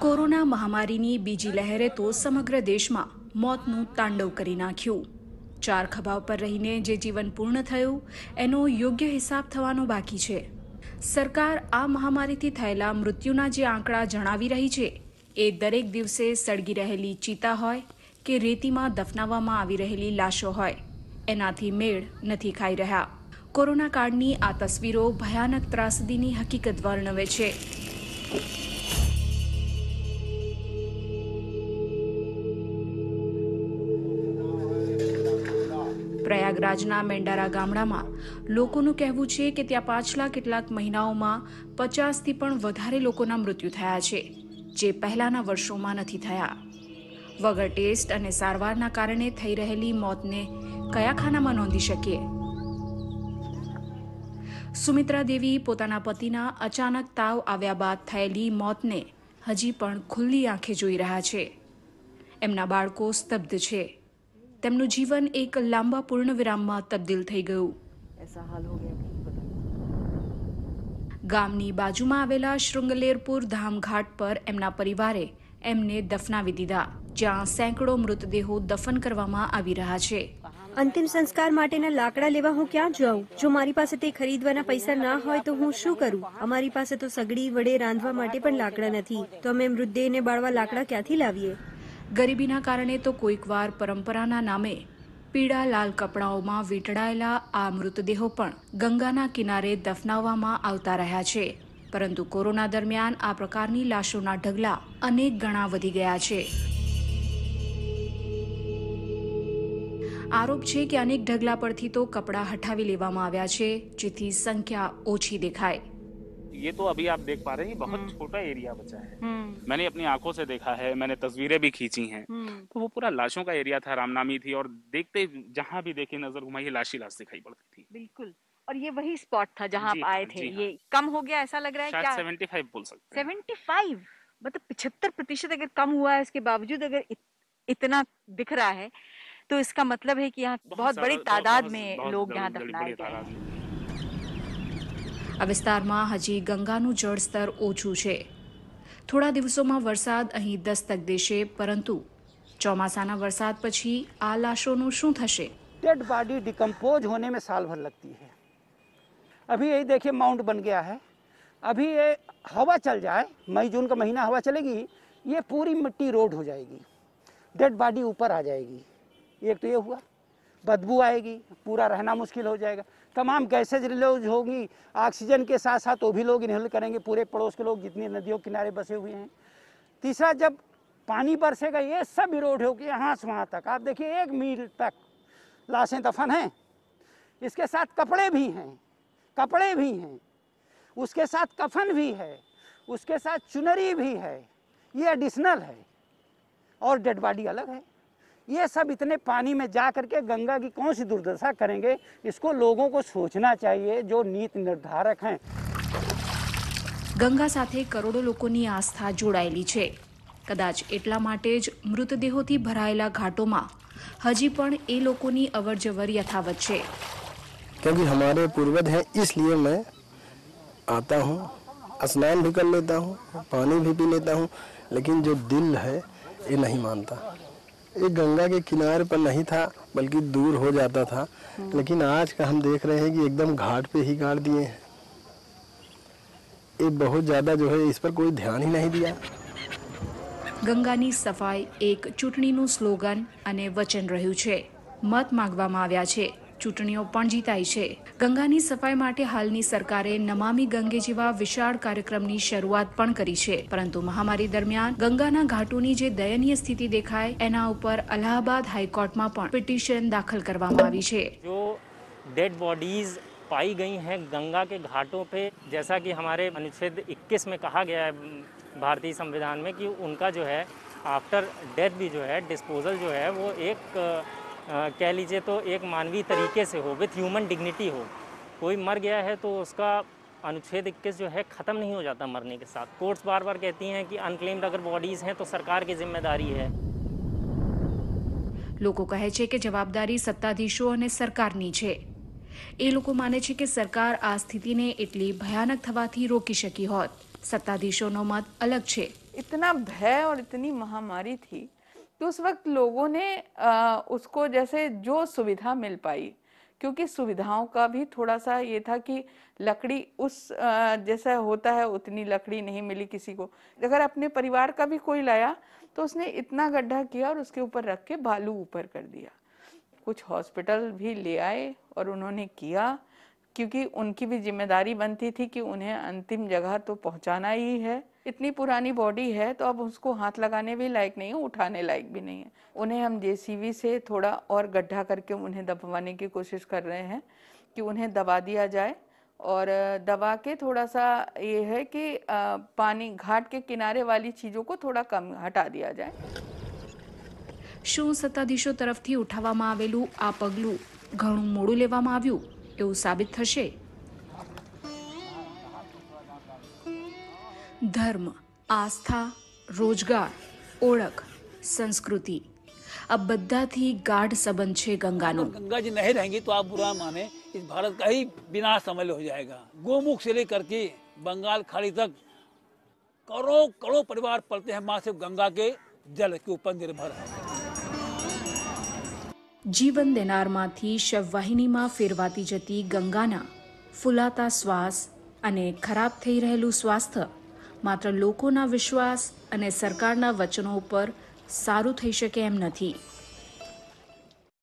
Corona મહામારીની બીજી લહેરે તો સમગ્ર દેશમાં મોતનું તાંડવ કરી નાખ્યું ચાર ખભાવ પર રહીને જે જીવન પૂર્ણ થયું એનો યોગ્ય હિસાબ થવાનો બાકી છે સરકાર આ મહામારીથી થયેલા મૃત્યુના જે આંકડા જણાવી રહી છે એ દરેક દિવસે સળગી રહેલી ચિતા હોય કે રેતીમાં દફનાવવામાં આવી રહેલી લાશો હોય એનાથી મેળ નથી ખાઈ રહ્યા કોરોના કાળની આ તસવીરો ભયાનક ત્રાસદીની હકીકત વર્ણવે છે પ્રયાગરાજના મેંડારા ગામડામાં લોકોનું કહેવું છે કે ત્યાં પાછલા કેટલાક મહિનાઓમાં પચાસથી પણ વધારે લોકોના મૃત્યુ થયા છે જે પહેલાના વર્ષોમાં નથી થયા વગર ટેસ્ટ અને સારવારના કારણે થઈ રહેલી મોતને કયા ખાનામાં નોંધી શકીએ સુમિત્રા દેવી પોતાના પતિના અચાનક તાવ આવ્યા બાદ થયેલી મોતને હજી પણ ખુલ્લી આંખે જોઈ રહ્યા છે એમના બાળકો સ્તબ્ધ છે તેમનું જીવન એક લાંબા પૂર્ણ વિરામમાં તબદીલ થઈ ગયું ગામની બાજુમાં આવેલા શૃંગલેરપુર ધામઘાટ પર એમના પરિવારે એમને દફનાવી દીધા જ્યાં સેંકડો મૃતદેહો દફન કરવામાં આવી રહ્યા છે અંતિમ સંસ્કાર માટેના લાકડા લેવા હું ક્યાં જાઉં જો મારી પાસે તે ખરીદવાના પૈસા ના હોય તો હું શું કરું અમારી પાસે તો સગડી વડે રાંધવા માટે પણ લાકડા નથી તો અમે મૃતદેહને બાળવા લાકડા ક્યાંથી લાવીએ ગરીબીના કારણે તો કોઈક વાર પરંપરાના નામે પીળા લાલ કપડાઓમાં વીંટળાયેલા આ મૃતદેહો પણ ગંગાના કિનારે દફનાવવામાં આવતા રહ્યા છે પરંતુ કોરોના દરમિયાન આ પ્રકારની લાશોના ઢગલા અનેક ગણા વધી ગયા છે આરોપ છે કે અનેક ઢગલા પરથી તો કપડાં હટાવી લેવામાં આવ્યા છે જેથી સંખ્યા ઓછી દેખાય ये तो अभी आप देख पा रहे हैं बहुत हम्म। छोटा एरिया बचा है हम्म। मैंने अपनी आंखों से देखा है मैंने तस्वीरें भी खींची हैं हम्म। तो वो पूरा लाशों का एरिया था रामनामी थी और देखते जहाँ भी देखे नजर घुमाई लाश ही लाश दिखाई पड़ती थी बिल्कुल और ये वही स्पॉट था जहाँ आप आए थे हाँ। ये कम हो गया ऐसा लग रहा है सेवेंटी फाइव मतलब पिछहत्तर प्रतिशत अगर कम हुआ है इसके बावजूद अगर इतना दिख रहा है तो इसका मतलब है कि यहाँ बहुत बड़ी तादाद में लोग यहाँ दफनाए गए આ વિસ્તારમાં હજી ગંગાનું જળસ્તર ઓછું છે થોડા દિવસોમાં વરસાદ અહીં દસ્તક દેશે પરંતુ ચોમાસાના વરસાદ પછી આ લાશોનું શું થશે डेड बॉडी डिकम्पोज होने में साल भर लगती है अभी यही देखिए माउंट बन गया है अभी ये हवा चल जाए मई जून का महीना हवा चलेगी ये पूरी मिट्टी रोड हो जाएगी डेड बॉडी ऊपर आ जाएगी एक तो ये हुआ बदबू आएगी पूरा रहना मुश्किल हो जाएगा तमाम गैसेज रिलोज होगी ऑक्सीजन के साथ साथ वो भी लोग इन्हेल करेंगे पूरे पड़ोस के लोग जितने नदियों के किनारे बसे हुए हैं तीसरा जब पानी बरसेगा ये सब विरोध होगी यहाँ से वहाँ तक आप देखिए एक मील तक लाशें दफन हैं इसके साथ कपड़े भी हैं कपड़े भी हैं उसके साथ कफन भी है उसके साथ चुनरी भी है ये एडिशनल है और डेड बॉडी अलग है ये सब इतने पानी में जा करके गंगा की कौन सी दुर्दशा करेंगे इसको लोगों को सोचना चाहिए जो नीति निर्धारक हैं ગંગા સાથે કરોડો લોકોની આસ્થા જોડાયેલી છે કદાચ એટલા માટે જ મૃતદેહોથી ભરાયેલા ઘાટોમાં હજી પણ એ લોકોની અવરજવર યથાવત છે क्योंकि हमारे पूर्वज हैं इसलिए मैं आता हूँ स्नान भी कर लेता हूँ पानी भी पी लेता हूँ लेकिन जो दिल है ये नहीं मानता એ ગંગા કે કિનારે પર નહીં થા બલકી દૂર હો જાતા થા લેકિન આજ કા હમ દેખ રહે હે કે એકદમ ઘાટ પે હી ગાડી હૈ એ બહોત જ્યાદા જો હે ઇસ પર કોઈ ધ્યાન હી નહીં દિયા ગંગા ની સફાઈ એક ચુટણી નું સ્લોગન અને વચન રહ્યુ છે મત માંગવા માં આવ્યા છે ચૂંટણીઓ પણ જીતાઈ છે ગંગાની સફાઈ માટે હાલની સરકારે નમામી ગંગે જેવા વિશાળ કાર્યક્રમની શરૂઆત પણ કરી છે પરંતુ મહામારી દરમિયાન ગંગાના ઘાટોની જે દયનીય સ્થિતિ દેખાય એના ઉપર અલ્હાબાદ હાઈકોર્ટમાં પણ પિટિશન દાખલ કરવામાં આવી છે જો ડેડ બોડીઝ પાઈ ગઈ हैं ગંગા કે ઘાટો पे जैसा કે हमारे अनुच्छेद 21 में कहा गया है भारतीय संविधान में कि उनका जो है आफ्टर डेथ भी जो है डिस्पोजल जो है वो एक कह लीजिए तो एक मानवीय तरीके से हो विथ ह्यूमन डिग्निटी हो कोई मर गया है तो उसका अनुच्छेद इक्कीस जो है ख़त्म नहीं हो जाता मरने के साथ कोर्ट्स बार बार कहती हैं कि अनक्लेम्ड अगर बॉडीज़ हैं तो सरकार की जिम्मेदारी है લોકો કહે છે કે જવાબદારી સત્તાધીશો અને સરકારની છે એ લોકો માને છે કે સરકાર આ સ્થિતિને એટલી ભયાનક થવાથી રોકી શકી હોત સત્તાધીશોનો મત અલગ છે ઇતના ભય ઓર ઇતની મહામારી થી तो उस वक्त लोगों ने आ, उसको जैसे जो सुविधा मिल पाई क्योंकि सुविधाओं का भी थोड़ा सा ये था कि लकड़ी उस जैसा होता है उतनी लकड़ी नहीं मिली किसी को अगर अपने परिवार का भी कोई लाया तो उसने इतना गड्ढा किया और उसके ऊपर रख के बालू ऊपर कर दिया कुछ हॉस्पिटल भी ले आए और उन्होंने किया क्योंकि उनकी भी जिम्मेदारी बनती थी कि उन्हें अंतिम जगह तो पहुंचाना ही है इतनी पुरानी बॉडी है तो अब उसको हाथ लगाने भी लायक नहीं है उठाने लायक भी नहीं है उन्हें हम जेसीबी से थोड़ा और गड्ढा करके उन्हें दबवाने की कोशिश कर रहे हैं कि उन्हें दबा दिया जाए और दबा के थोड़ा सा ये है कि पानी घाट के किनारे वाली चीज़ों को थोड़ा कम हटा दिया जाए શું સત્તાધીશો તરફથી ઉઠાવવામાં આવેલું આ પગલું ઘણું મોડું લેવામાં આવ્યું એવું સાબિત થશે धर्म आस्था रोजगार ઓળખ संस्कृति अब बद्दा थी गाढ़ संबंध छे गंगा नो गंगा जी नहीं रहेंगी तो आप बुरा माने इस भारत का ही विनाश अमल हो जाएगा गोमुख से लेकर के बंगाल खाड़ी तक करोड़ों करोड़ों परिवार पलते हैं माँ से गंगा के जल के ऊपर निर्भर है जीवन देनार જીવન દેનારમાંથી શવવાહિનીમાં फेरवाती जती गंगाना फुलाता श्वास अने खराब थई रहेलू स्वास्थ्य માત્ર લોકોના વિશ્વાસ અને સરકારના વચનો ઉપર સારું થઈ શકે એમ નથી